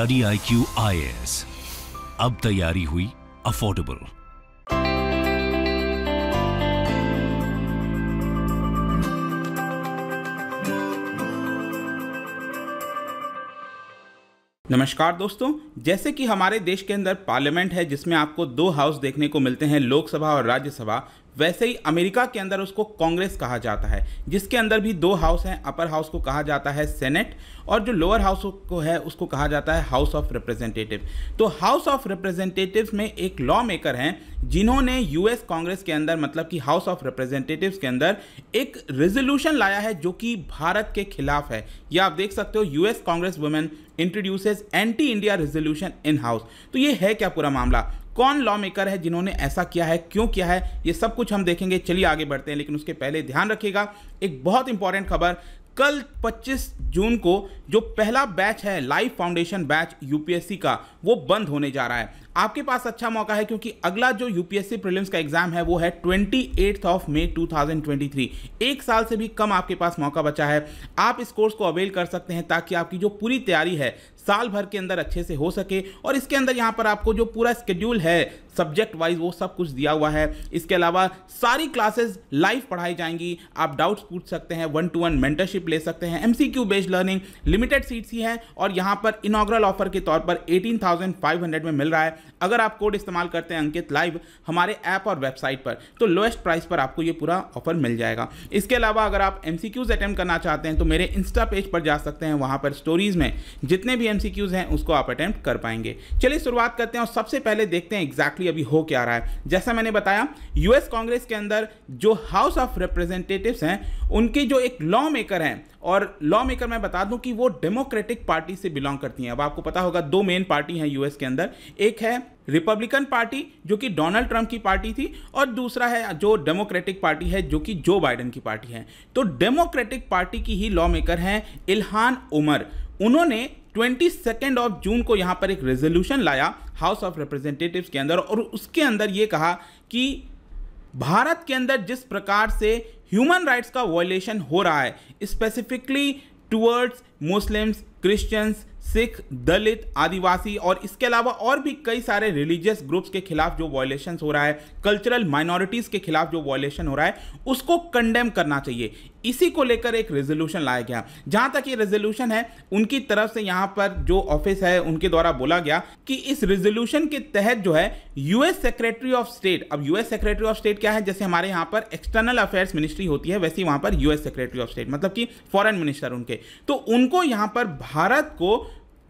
study I Q आई अब तैयारी हुई अफोर्डेबल नमस्कार दोस्तों जैसे कि हमारे देश के अंदर पार्लियामेंट है जिसमें आपको दो हाउस देखने को मिलते हैं लोकसभा और राज्यसभा वैसे ही अमेरिका के अंदर उसको कांग्रेस कहा जाता है जिसके अंदर भी दो हाउस हैं अपर हाउस को कहा जाता है सेनेट और जो लोअर हाउस को है उसको कहा जाता है हाउस ऑफ रिप्रेजेंटेटिव तो हाउस ऑफ रिप्रेजेंटेटिव में एक लॉ मेकर हैं जिन्होंने यूएस कांग्रेस के अंदर मतलब कि हाउस ऑफ रिप्रेजेंटेटिव के अंदर एक रेजोल्यूशन लाया है जो कि भारत के खिलाफ है या आप देख सकते हो US Congress women introduces anti India resolution in house तो ये है क्या पूरा मामला कौन लॉ मेकर है जिन्होंने ऐसा किया है क्यों किया है ये सब कुछ हम देखेंगे चलिए आगे बढ़ते हैं लेकिन उसके पहले ध्यान रखिएगा एक बहुत इंपॉर्टेंट खबर कल 25 जून को जो पहला बैच है लाइफ फाउंडेशन बैच यूपीएससी का वो बंद होने जा रहा है आपके पास अच्छा मौका है क्योंकि अगला जो यूपीएससी प्रीलिम्स का एग्जाम है वो है ट्वेंटी ऑफ मे 2023 एक साल से भी कम आपके पास मौका बचा है आप इस कोर्स को अवेल कर सकते हैं ताकि आपकी जो पूरी तैयारी है साल भर के अंदर अच्छे से हो सके और इसके अंदर यहाँ पर आपको जो पूरा स्केड्यूल है सब्जेक्ट वाइज वो सब कुछ दिया हुआ है इसके अलावा सारी क्लासेस लाइव पढ़ाई जाएंगी आप डाउट्स पूछ सकते हैं वन टू वन मेंटरशिप ले सकते हैं Q based learning limited seats ही है और यहाँ पर इनाग्रल ऑफर के तौर पर हंड्रेड में मिल रहा है अगर आप कोड इस्तेमाल करते हैं अंकित लाइव हमारे ऐप और वेबसाइट पर तो लोएस्ट प्राइस पर आपको ये पूरा ऑफर मिल जाएगा इसके अलावा अगर आप एम सी अटेम्प्ट करना चाहते हैं तो मेरे इंस्टा पेज पर जा सकते हैं वहाँ पर स्टोरीज में जितने भी एम एमसीक्यूज हैं उसको आप अटैम्प्ट कर पाएंगे चलिए शुरुआत करते हैं और सबसे पहले देखते हैं एग्जैक्टली exactly अभी हो क्या रहा है जैसा मैंने बताया यूएस कांग्रेस के अंदर जो हाउस ऑफ रिप्रेजेंटेटिव हैं उनके जो एक लॉ मेकर हैं और लॉ मेकर मैं बता दूं कि वो डेमोक्रेटिक पार्टी से बिलोंग करती हैं अब आपको पता होगा दो मेन पार्टी हैं यूएस के अंदर एक है रिपब्लिकन पार्टी जो कि डोनाल्ड ट्रंप की पार्टी थी और दूसरा है जो डेमोक्रेटिक पार्टी है जो कि जो बाइडन की पार्टी है तो डेमोक्रेटिक पार्टी की ही लॉ मेकर हैं इल्हान उमर उन्होंने ट्वेंटी सेकेंड ऑफ जून को यहाँ पर एक रेजोल्यूशन लाया हाउस ऑफ रिप्रेजेंटेटिव के अंदर और उसके अंदर ये कहा कि भारत के अंदर जिस प्रकार से ह्यूमन राइट्स का वॉयलेशन हो रहा है specifically towards Muslims Christians Sikh Dalit Adivasi और इसके अलावा और भी कई सारे रिलीजियस ग्रुप्स के खिलाफ जो वॉयलेशन हो रहा है कल्चरल माइनॉरिटीज़ के खिलाफ जो वॉयलेशन हो रहा है उसको कंडेम करना चाहिए इसी को लेकर एक रेजोल्यूशन लाया गया जहां तक ये रेजोल्यूशन है उनकी तरफ से यहां पर जो ऑफिस है उनके द्वारा बोला गया कि इस रेजोल्यूशन के तहत जो है यूएस सेक्रेटरी ऑफ स्टेट अब यूएस सेक्रेटरी ऑफ स्टेट क्या है जैसे हमारे यहां पर एक्सटर्नल अफेयर्स मिनिस्ट्री होती है वैसे वहां पर यूएस सेक्रेटरी ऑफ स्टेट मतलब कि फॉरन मिनिस्टर उनके तो उनको यहां पर भारत को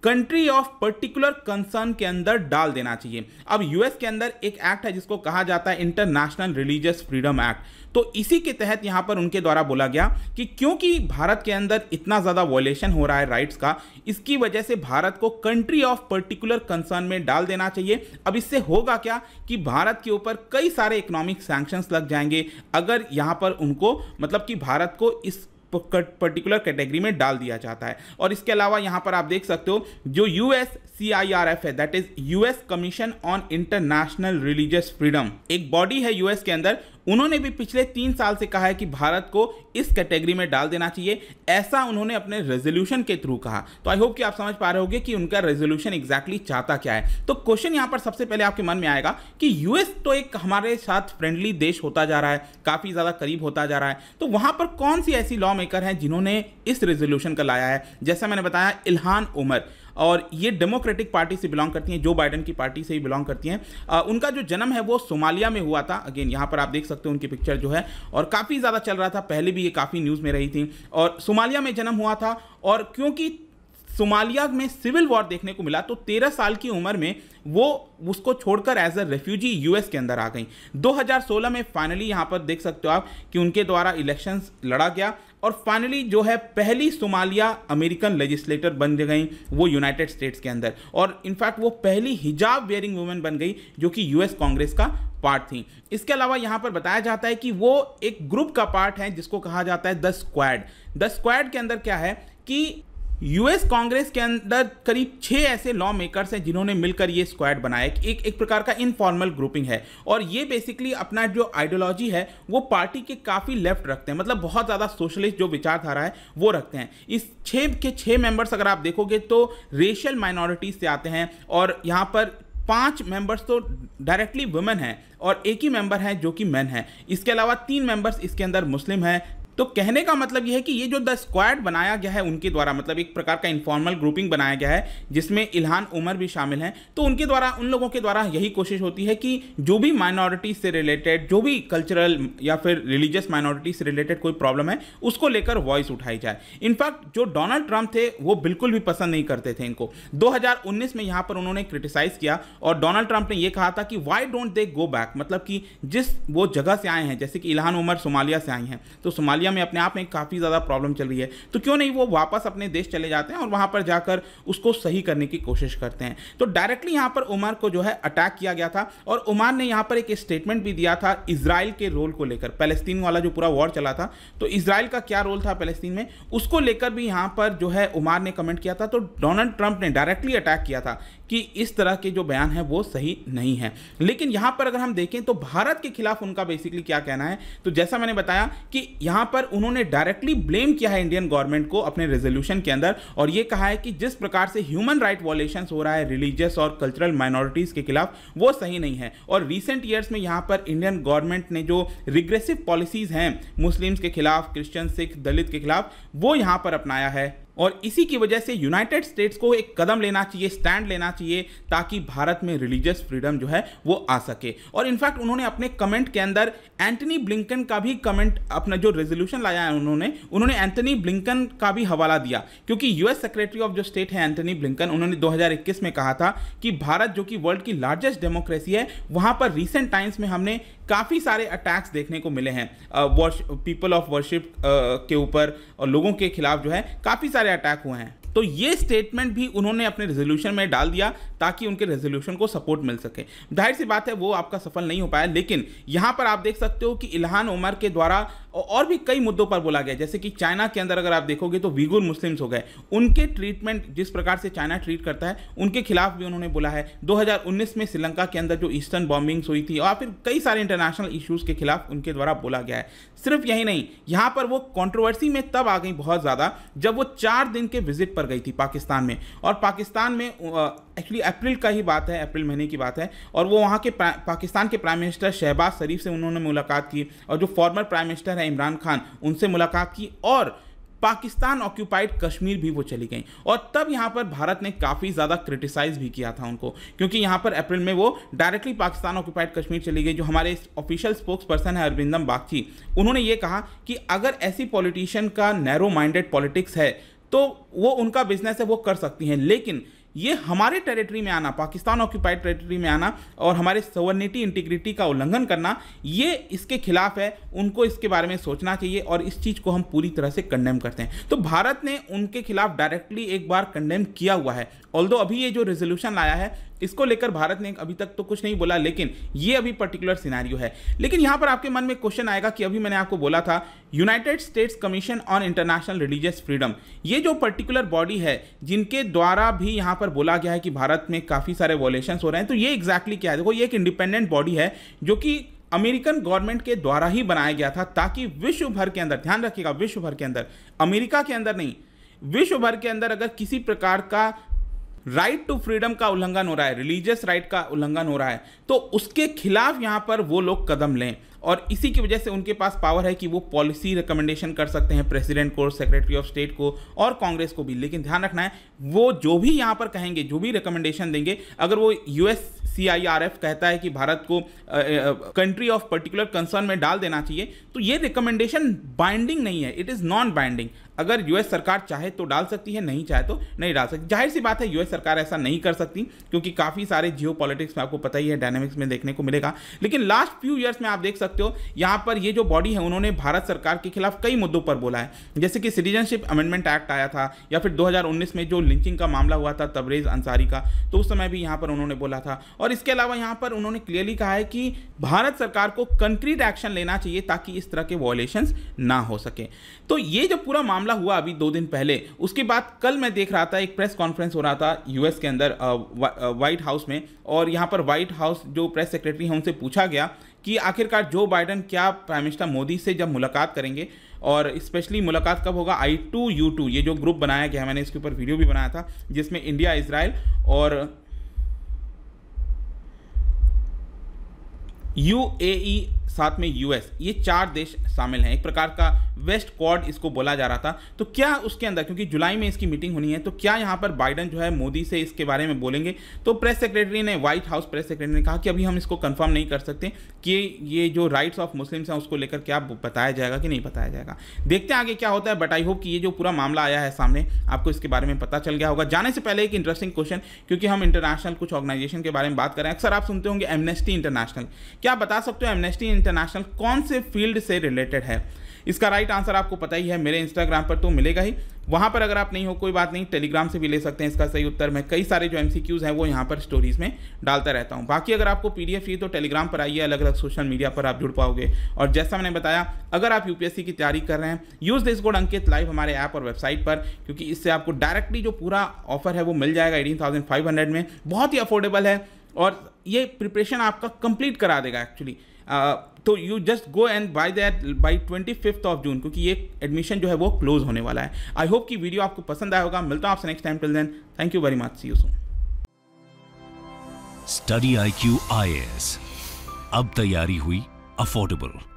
कंट्री ऑफ पर्टिकुलर कंसर्न के अंदर डाल देना चाहिए अब यूएस के अंदर एक एक्ट है जिसको कहा जाता है इंटरनेशनल रिलीजियस फ्रीडम एक्ट तो इसी के तहत यहाँ पर उनके द्वारा बोला गया कि क्योंकि भारत के अंदर इतना ज़्यादा वॉयलेशन हो रहा है राइट्स का इसकी वजह से भारत को कंट्री ऑफ पर्टिकुलर कंसर्न में डाल देना चाहिए अब इससे होगा क्या कि भारत के ऊपर कई सारे इकोनॉमिक सैंक्शंस लग जाएंगे अगर यहाँ पर उनको मतलब कि भारत को इस पर्टिकुलर कैटेगरी में डाल दिया जाता है और इसके अलावा यहां पर आप देख सकते हो जो US C I R F है that is US Commission on International Religious Freedom एक बॉडी है यूएस के अंदर उन्होंने भी पिछले तीन साल से कहा है कि भारत को इस कैटेगरी में डाल देना चाहिए ऐसा उन्होंने अपने रेजोल्यूशन के थ्रू कहा तो आई होप कि आप समझ पा रहे होंगे कि उनका रेजोल्यूशन एग्जैक्टली चाहता क्या है तो क्वेश्चन यहाँ पर सबसे पहले आपके मन में आएगा कि यूएस तो एक हमारे साथ फ्रेंडली देश होता जा रहा है काफ़ी ज़्यादा करीब होता जा रहा है तो वहां पर कौन सी ऐसी लॉ मेकर हैं जिन्होंने इस रेजोल्यूशन का लाया है जैसा मैंने बताया इल्हान उमर और ये डेमोक्रेटिक पार्टी से बिलोंग करती हैं जो बाइडन की पार्टी से ही बिलोंग करती हैं उनका जो जन्म है वो सोमालिया में हुआ था अगेन यहाँ पर आप देख सकते हो उनकी पिक्चर जो है और काफ़ी ज़्यादा चल रहा था पहले भी ये काफ़ी न्यूज़ में रही थी और सोमालिया में जन्म हुआ था और क्योंकि सोमालिया में सिविल वॉर देखने को मिला तो तेरह साल की उम्र में वो उसको छोड़कर एज अ रेफ्यूजी यूएस के अंदर आ गई 2016 में फाइनली यहाँ पर देख सकते हो आप कि उनके द्वारा इलेक्शंस लड़ा गया और फाइनली जो है पहली सोमालिया अमेरिकन लेजिस्लेटर बन गई वो यूनाइटेड स्टेट्स के अंदर और इनफैक्ट वो पहली हिजाब वेयरिंग वुमेन बन गई जो कि यूएस कांग्रेस का पार्ट थी इसके अलावा यहाँ पर बताया जाता है कि वो एक ग्रुप का पार्ट है जिसको कहा जाता है द स्क्वाड द स्क्वाड के अंदर क्या है कि यूएस कांग्रेस के अंदर करीब छः ऐसे लॉ मेकर्स हैं जिन्होंने मिलकर ये स्क्वाड बनाया एक एक प्रकार का इनफॉर्मल ग्रुपिंग है और ये बेसिकली अपना जो आइडियोलॉजी है वो पार्टी के काफ़ी लेफ्ट रखते हैं मतलब बहुत ज़्यादा सोशलिस्ट जो विचारधारा है वो रखते हैं इस छः के छः मेंबर्स अगर आप देखोगे तो रेशियल माइनॉरिटीज से आते हैं और यहाँ पर पांच मेंबर्स तो डायरेक्टली वुमेन हैं और एक ही मेंबर हैं जो कि मैन है इसके अलावा तीन मेंबर्स इसके अंदर मुस्लिम हैं तो कहने का मतलब यह है कि ये जो द स्क्वाड बनाया गया है उनके द्वारा मतलब एक प्रकार का इन्फॉर्मल ग्रुपिंग बनाया गया है जिसमें इल्हान उमर भी शामिल हैं तो उनके द्वारा उन लोगों के द्वारा यही कोशिश होती है कि जो भी माइनॉरिटी से रिलेटेड जो भी कल्चरल या फिर रिलीजियस माइनॉरिटी से रिलेटेड कोई प्रॉब्लम है उसको लेकर वॉइस उठाई जाए इनफैक्ट जो डोनाल्ड ट्रंप थे वो बिल्कुल भी पसंद नहीं करते थे इनको दो में यहाँ पर उन्होंने क्रिटिसाइज किया और डोनाल्ड ट्रंप ने यह कहा था कि why don't they go back मतलब कि जिस वो जगह से आए हैं जैसे कि इलहान उमर सोमालिया से आई हैं तो सोमालिया इंडिया में अपने आप में काफ़ी ज़्यादा प्रॉब्लम चल रही है तो क्यों नहीं वो वापस अपने देश चले जाते हैं और वहाँ पर जाकर उसको सही करने की कोशिश करते हैं तो डायरेक्टली यहाँ पर उमर को जो है अटैक किया गया था और उमर ने यहाँ पर एक स्टेटमेंट भी दिया था इसराइल के रोल को लेकर फलस्तीन वाला जो पूरा वॉर चला था तो इसराइल का क्या रोल था फलस्तीन में उसको लेकर भी यहाँ पर जो है उमर ने कमेंट किया था तो डोनाल्ड ट्रंप ने डायरेक्टली अटैक किया था कि इस तरह के जो बयान है वो सही नहीं है लेकिन यहाँ पर अगर हम देखें तो भारत के खिलाफ उनका बेसिकली क्या कहना है तो जैसा मैंने बताया कि यहाँ पर पर उन्होंने डायरेक्टली ब्लेम किया है इंडियन गवर्नमेंट को अपने रेजोल्यूशन के अंदर और यह कहा है कि जिस प्रकार से ह्यूमन राइट वॉलेशन हो रहा है रिलीजियस और कल्चरल माइनॉरिटीज़ के खिलाफ वो सही नहीं है और रिसेंट ईयर्स में यहां पर इंडियन गवर्नमेंट ने जो रिग्रेसिव पॉलिसीज़ हैं मुस्लिम्स के खिलाफ क्रिश्चियन सिख दलित के खिलाफ वो यहां पर अपनाया है और इसी की वजह से यूनाइटेड स्टेट्स को एक कदम लेना चाहिए स्टैंड लेना चाहिए ताकि भारत में रिलीजियस फ्रीडम जो है वो आ सके और इनफैक्ट उन्होंने अपने कमेंट के अंदर एंटनी ब्लिंकन का भी कमेंट अपना जो रेजोल्यूशन लाया है उन्होंने उन्होंने एंटनी ब्लिंकन का भी हवाला दिया क्योंकि यूएस सेक्रेटरी ऑफ जो स्टेट है एंटनी ब्लिंकन उन्होंने दो में कहा था कि भारत जो कि वर्ल्ड की लार्जेस्ट डेमोक्रेसी है वहां पर रिसेंट टाइम्स में हमने काफ़ी सारे अटैक्स देखने को मिले हैं पीपल ऑफ वर्शिप के ऊपर और लोगों के खिलाफ जो है काफ़ी सारे अटैक हुए हैं तो ये स्टेटमेंट भी उन्होंने अपने रेजोल्यूशन में डाल दिया ताकि उनके रेजोल्यूशन को सपोर्ट मिल सके जाहिर सी बात है वो आपका सफल नहीं हो पाया लेकिन यहाँ पर आप देख सकते हो कि इलहान उमर के द्वारा और भी कई मुद्दों पर बोला गया जैसे कि चाइना के अंदर अगर आप देखोगे तो वीगुर मुस्लिम्स हो गए उनके ट्रीटमेंट जिस प्रकार से चाइना ट्रीट करता है उनके खिलाफ भी उन्होंने बोला है 2019 में श्रीलंका के अंदर जो ईस्टर्न बॉम्बिंग्स हुई थी और फिर कई सारे इंटरनेशनल इशूज़ के खिलाफ उनके द्वारा बोला गया है सिर्फ यही नहीं यहाँ पर वो कॉन्ट्रोवर्सी में तब आ गई बहुत ज़्यादा जब वो चार दिन के विजिट पर गई थी पाकिस्तान में और पाकिस्तान में एक्चुअली अप्रैल का ही बात है अप्रैल महीने की बात है और वो वहाँ के पाकिस्तान के प्राइम मिनिस्टर शहबाज शरीफ से उन्होंने मुलाकात की और जो फॉर्मर प्राइम मिनिस्टर हैं इमरान खान उनसे मुलाकात की और पाकिस्तान ऑक्यूपाइड कश्मीर भी वो चली गई और तब यहाँ पर भारत ने काफ़ी ज़्यादा क्रिटिसाइज भी किया था उनको क्योंकि यहाँ पर अप्रैल में वो डायरेक्टली पाकिस्तान ऑक्यूपाइड कश्मीर चली गई जो हमारे ऑफिशियल स्पोक्स पर्सन है अरविंदम बागची उन्होंने ये कहा कि अगर ऐसी पॉलिटिशियन का नैरो माइंडेड पॉलिटिक्स है तो वो उनका बिजनेस है वो कर सकती हैं लेकिन ये हमारे टेरिटरी में आना पाकिस्तान ऑक्यूपाइड टेरिटरी में आना और हमारे सवर्निटी इंटीग्रिटी का उल्लंघन करना ये इसके खिलाफ है उनको इसके बारे में सोचना चाहिए और इस चीज़ को हम पूरी तरह से कंडेम करते हैं तो भारत ने उनके खिलाफ डायरेक्टली एक बार कंडेम किया हुआ है ऑल्दो अभी ये जो रेजोल्यूशन लाया है इसको लेकर भारत ने अभी तक तो कुछ नहीं बोला लेकिन ये अभी पर्टिकुलर सिनारियो है लेकिन यहाँ पर आपके मन में क्वेश्चन आएगा कि अभी मैंने आपको बोला था United States Commission on International Religious Freedom ये जो पर्टिकुलर बॉडी है जिनके द्वारा भी यहाँ पर बोला गया है कि भारत में काफ़ी सारे वॉलेशन हो रहे हैं तो ये एग्जैक्टली क्या है देखो ये एक इंडिपेंडेंट बॉडी है जो कि अमेरिकन गवर्नमेंट के द्वारा ही बनाया गया था ताकि विश्व भर के अंदर ध्यान रखिएगा विश्व भर के अंदर अमेरिका के अंदर नहीं विश्व भर के अंदर अगर किसी प्रकार का राइट टू फ्रीडम का उल्लंघन हो रहा है रिलीजियस राइट का उल्लंघन हो रहा है तो उसके खिलाफ यहाँ पर वो लोग कदम लें और इसी की वजह से उनके पास पावर है कि वो पॉलिसी रिकमेंडेशन कर सकते हैं प्रेसिडेंट को सेक्रेटरी ऑफ स्टेट को और कांग्रेस को भी लेकिन ध्यान रखना है वो जो भी यहाँ पर कहेंगे जो भी रिकमेंडेशन देंगे अगर वो यूएस सीआईआरएफ कहता है कि भारत को कंट्री ऑफ पर्टिकुलर कंसर्न में डाल देना चाहिए तो ये रिकमेंडेशन बाइंडिंग नहीं है इट इज़ नॉन बाइंडिंग अगर यूएस सरकार चाहे तो डाल सकती है नहीं चाहे तो नहीं डाल सकती जाहिर सी बात है यूएस सरकार ऐसा नहीं कर सकती क्योंकि काफ़ी सारे जियो पॉलिटिक्स में आपको पता ही है डायनेमिक्स में देखने को मिलेगा लेकिन लास्ट फ्यू ईयर्स में आप देख सकते हो यहाँ पर ये जो बॉडी है उन्होंने भारत सरकार के खिलाफ कई मुद्दों पर बोला है जैसे कि सिटीजनशिप अमेंडमेंट एक्ट आया था या फिर दो में जो लिंचिंग का मामला हुआ था तबरेज अंसारी का तो उस समय भी यहाँ पर उन्होंने बोला था और इसके अलावा यहाँ पर उन्होंने क्लियरली कहा है कि भारत सरकार को कंक्रीट एक्शन लेना चाहिए ताकि इस तरह के वॉयलेशन ना हो सके तो ये जो पूरा मामला मामला हुआ अभी दो दिन पहले उसके बाद कल मैं देख रहा था एक प्रेस कॉन्फ्रेंस हो रहा था यूएस के अंदर व्हाइट हाउस में और यहाँ पर व्हाइट हाउस जो प्रेस सेक्रेटरी हैं उनसे पूछा गया कि आखिरकार जो बाइडन क्या प्राइम मिनिस्टर मोदी से जब मुलाकात करेंगे और स्पेशली मुलाकात कब होगा आई टू यू टू ये जो ग्रुप बनाया गया मैंने इसके ऊपर वीडियो भी बनाया था जिसमें इंडिया इसराइल और यू ए साथ में यूएस ये चार देश शामिल हैं एक प्रकार का वेस्ट क्वाड इसको बोला जा रहा था तो क्या उसके अंदर क्योंकि जुलाई में इसकी मीटिंग होनी है तो क्या यहाँ पर बाइडन जो है मोदी से इसके बारे में बोलेंगे तो प्रेस सेक्रेटरी ने व्हाइट हाउस प्रेस सेक्रेटरी ने कहा कि अभी हम इसको कंफर्म नहीं कर सकते कि ये जो राइट्स ऑफ मुस्लिम्स हैं उसको लेकर क्या बताया जाएगा कि नहीं बताया जाएगा देखते हैं आगे क्या होता है बट आई होप कि ये जो पूरा मामला आया है सामने आपको इसके बारे में पता चल गया होगा जाने से पहले एक इंटरेस्टिंग क्वेश्चन क्योंकि हम इंटरनेशनल कुछ ऑर्गेनाइजेशन के बारे में बात करें अक्सर आप सुनते होंगे एमनेस्टी इंटरनेशनल क्या बता सकते हो एमनेस्टी इंटरनेशनल कौन से फील्ड से रिलेटेड है इसका राइट आंसर आपको पता ही है मेरे इंस्टाग्राम पर तो मिलेगा ही वहां पर अगर आप नहीं हो कोई बात नहीं टेलीग्राम से भी ले सकते हैं इसका सही उत्तर मैं कई सारे जो एमसीक्यूज हैं वो यहां पर स्टोरीज में डालता रहता हूं बाकी अगर आपको पीडीएफ चाहिए तो टेलीग्राम पर आइए अलग अलग सोशल मीडिया पर आप जुड़ पाओगे और जैसा मैंने बताया अगर आप यूपीएससी की तैयारी कर रहे हैं use this code Ankit live हमारे ऐप और वेबसाइट पर क्योंकि इससे आपको डायरेक्टली जो पूरा ऑफर है वो मिल जाएगा एटीन में बहुत ही अफोर्डेबल है और ये प्रिपरेशन आपका कंप्लीट करा देगा एक्चुअली तो you just go and buy that by twenty fifth of June क्योंकि ये एडमिशन जो है वो क्लोज होने वाला है आई होप कि वीडियो आपको पसंद आया होगा मिलता हूँ आपसे next time till then thank you very much see you soon study I Q I S अब तैयारी हुई अफोर्डेबल